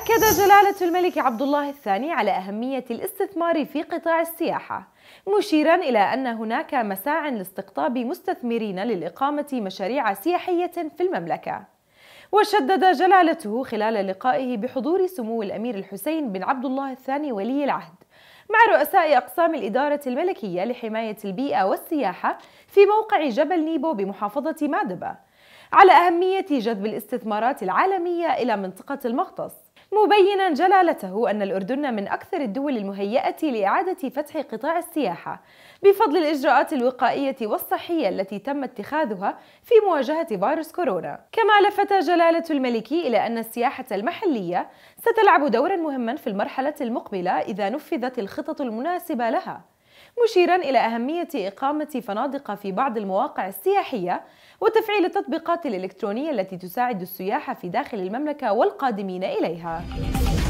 أكد جلالة الملك عبد الله الثاني على أهمية الاستثمار في قطاع السياحة، مشيرا إلى أن هناك مساع لاستقطاب مستثمرين للإقامة مشاريع سياحية في المملكة. وشدد جلالته خلال لقائه بحضور سمو الأمير الحسين بن عبد الله الثاني ولي العهد مع رؤساء أقسام الإدارة الملكية لحماية البيئة والسياحة في موقع جبل نيبو بمحافظة مادبة على أهمية جذب الاستثمارات العالمية إلى منطقة المغطس مبينا جلالته أن الأردن من أكثر الدول المهيئة لإعادة فتح قطاع السياحة بفضل الإجراءات الوقائية والصحية التي تم اتخاذها في مواجهة فيروس كورونا كما لفت جلالة الملكي إلى أن السياحة المحلية ستلعب دورا مهما في المرحلة المقبلة إذا نفذت الخطط المناسبة لها مشيرا إلى أهمية إقامة فنادق في بعض المواقع السياحية وتفعيل التطبيقات الإلكترونية التي تساعد السياح في داخل المملكة والقادمين إليها